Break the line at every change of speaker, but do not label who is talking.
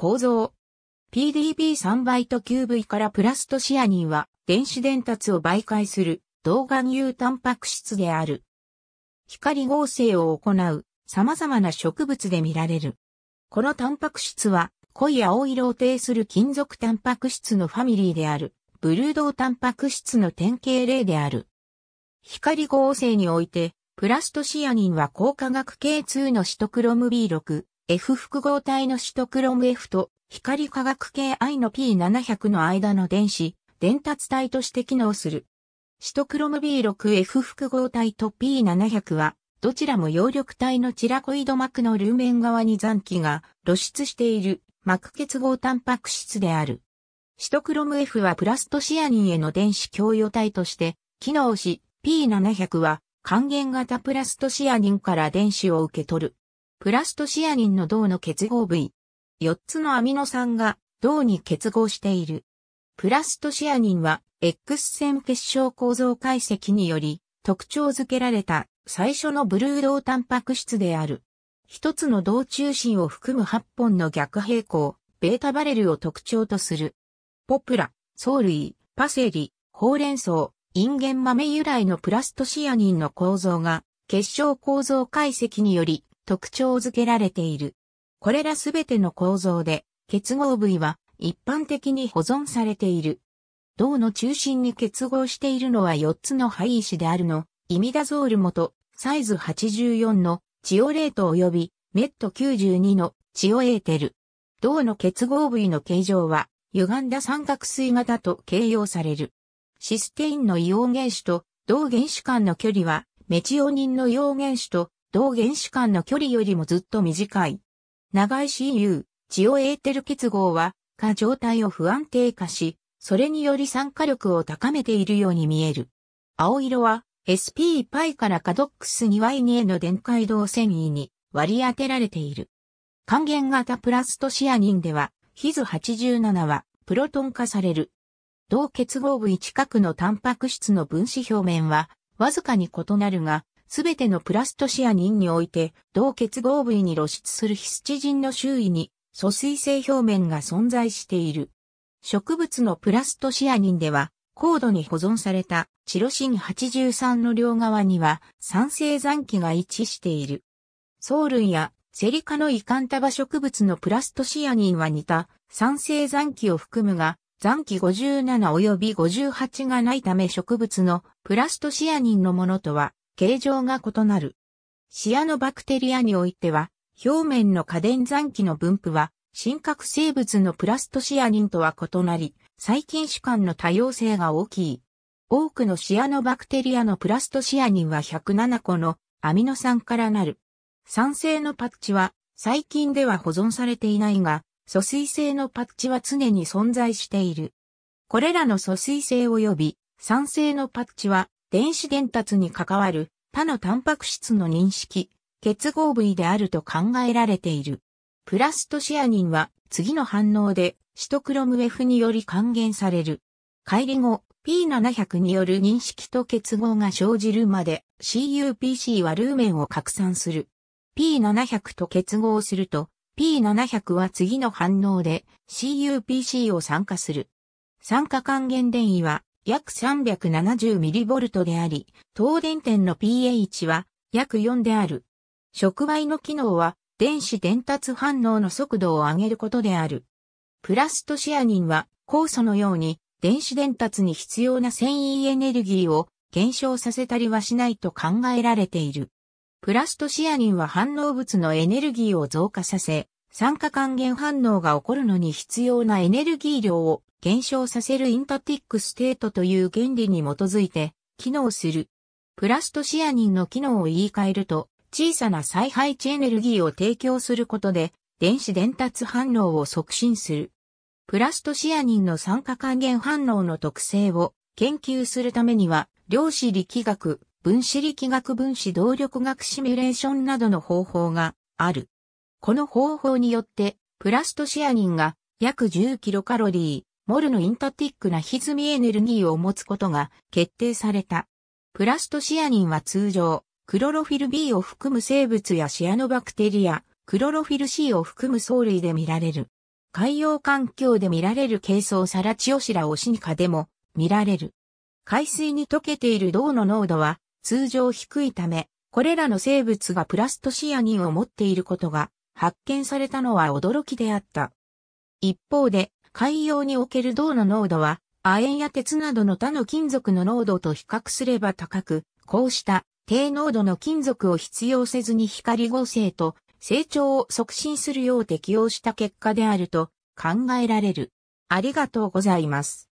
構造。PDB3 バイト QV からプラストシアニンは電子伝達を媒介する動眼有タンパク質である。光合成を行う様々な植物で見られる。このタンパク質は濃い青色を呈する金属タンパク質のファミリーである、ブルードータンパク質の典型例である。光合成において、プラストシアニンは光化学系2のシトクロム B6、F 複合体のシトクロム F と光化学系 I の P700 の間の電子、伝達体として機能する。シトクロム B6F 複合体と P700 は、どちらも葉緑体のチラコイド膜のルーメン側に残機が露出している膜結合タンパク質である。シトクロム F はプラストシアニンへの電子供与体として機能し、P700 は還元型プラストシアニンから電子を受け取る。プラストシアニンの銅の結合部位。4つのアミノ酸が銅に結合している。プラストシアニンは X 線結晶構造解析により特徴づけられた最初のブルー銅タンパク質である。一つの銅中心を含む8本の逆平行、ベータバレルを特徴とする。ポプラ、藻類、パセリ、ほうれん草、インゲン豆由来のプラストシアニンの構造が結晶構造解析により特徴づけられている。これらすべての構造で結合部位は一般的に保存されている。銅の中心に結合しているのは4つの灰石であるの、イミダゾール元、サイズ84のチオレート及びメット92のチオエーテル。銅の結合部位の形状は歪んだ三角錐型と形容される。システインのイオ原子と銅原子間の距離はメチオニンのイオ原子と同原子間の距離よりもずっと短い。長い CU、チオエーテル結合は、化状態を不安定化し、それにより酸化力を高めているように見える。青色は SP π からカドックス 2Y2 への電解動繊維に割り当てられている。還元型プラストシアニンでは、ヒズ87はプロトン化される。同結合部位近くのタンパク質の分子表面はわずかに異なるが、すべてのプラストシアニンにおいて、同結合部位に露出するヒスチジンの周囲に、疎水性表面が存在している。植物のプラストシアニンでは、高度に保存されたチロシン83の両側には酸性残機が一致している。藻類やセリカのイカンタバ植物のプラストシアニンは似た酸性残機を含むが、残機57及び58がないため植物のプラストシアニンのものとは形状が異なる。シアノバクテリアにおいては、表面の過電残機の分布は、真核生物のプラストシアニンとは異なり、細菌主観の多様性が大きい。多くのシアノバクテリアのプラストシアニンは107個のアミノ酸からなる。酸性のパッチは最近では保存されていないが、疎水性のパッチは常に存在している。これらの疎水性及び酸性のパッチは電子伝達に関わる他のタンパク質の認識、結合部位であると考えられている。プラストシアニンは次の反応でシトクロム F により還元される。帰り後、P700 による認識と結合が生じるまで CUPC はルーメンを拡散する。P700 と結合すると P700 は次の反応で CUPC を酸化する。酸化還元電位は約 370mV であり、東電点の pH は約4である。触媒の機能は電子伝達反応の速度を上げることである。プラストシアニンは酵素のように電子伝達に必要な繊維エネルギーを減少させたりはしないと考えられている。プラストシアニンは反応物のエネルギーを増加させ、酸化還元反応が起こるのに必要なエネルギー量を減少させるインタティックステートという原理に基づいて機能する。プラストシアニンの機能を言い換えると、小さな再配置エネルギーを提供することで、電子伝達反応を促進する。プラストシアニンの酸化還元反応の特性を研究するためには、量子力学、分子力学分子動力学シミュレーションなどの方法がある。この方法によって、プラストシアニンが約10キロカロリー、モルのインタティックな歪みエネルギーを持つことが決定された。プラストシアニンは通常、クロロフィル B を含む生物やシアノバクテリア、クロロフィル C を含む藻類で見られる。海洋環境で見られる軽ウサラチオシラオシニカでも見られる。海水に溶けている銅の濃度は通常低いため、これらの生物がプラストシアニンを持っていることが発見されたのは驚きであった。一方で、海洋における銅の濃度は、亜鉛や鉄などの他の金属の濃度と比較すれば高く、こうした低濃度の金属を必要せずに光合成と成長を促進するよう適用した結果であると考えられる。ありがとうございます。